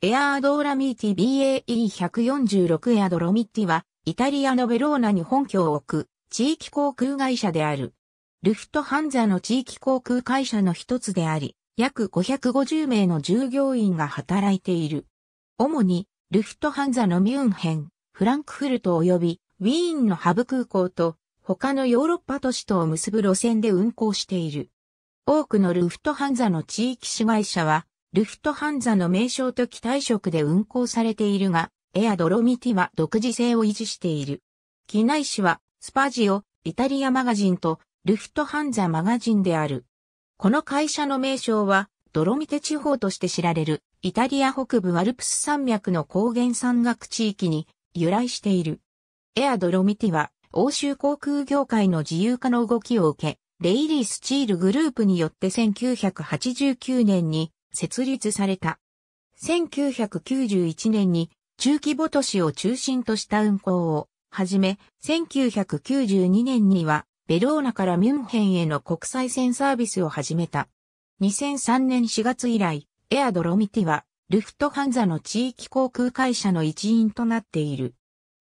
エアードーラミーティ BAE146 エアドロミッティは、イタリアのベローナに本拠を置く、地域航空会社である。ルフトハンザの地域航空会社の一つであり、約550名の従業員が働いている。主に、ルフトハンザのミュンヘン、フランクフルト及び、ウィーンのハブ空港と、他のヨーロッパ都市とを結ぶ路線で運航している。多くのルフトハンザの地域市会社は、ルフトハンザの名称と機体色で運行されているが、エアドロミティは独自性を維持している。機内誌は、スパジオ、イタリアマガジンと、ルフトハンザマガジンである。この会社の名称は、ドロミテ地方として知られる、イタリア北部アルプス山脈の高原山岳地域に由来している。エアドロミティは、欧州航空業界の自由化の動きを受け、レイリースチールグループによって1989年に設立された。1991年に中規模都市を中心とした運行をはじめ、1992年にはベローナからミュンヘンへの国際線サービスを始めた。2003年4月以来、エアドロミティはルフトハンザの地域航空会社の一員となっている。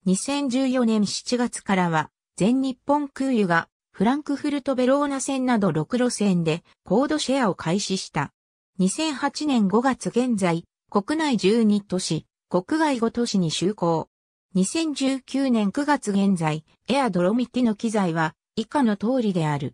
2014年7月からは全日本空輸がフランクフルトベローナ線など6路線でコードシェアを開始した。2008年5月現在、国内12都市、国外5都市に就航。2019年9月現在、エアドロミティの機材は以下の通りである。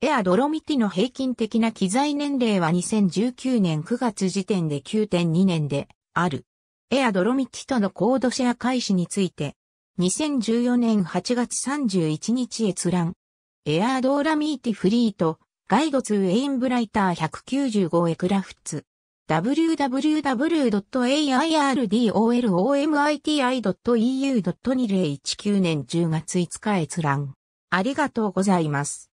エアドロミティの平均的な機材年齢は2019年9月時点で9.2年である。エアドロミティとのコードシェア開始について、2014年8月31日閲覧。エアドーラミーティフリート、ガイドツーエインブライター195エクラフツ。www.airdolomiti.eu.2019 年10月5日閲覧。ありがとうございます。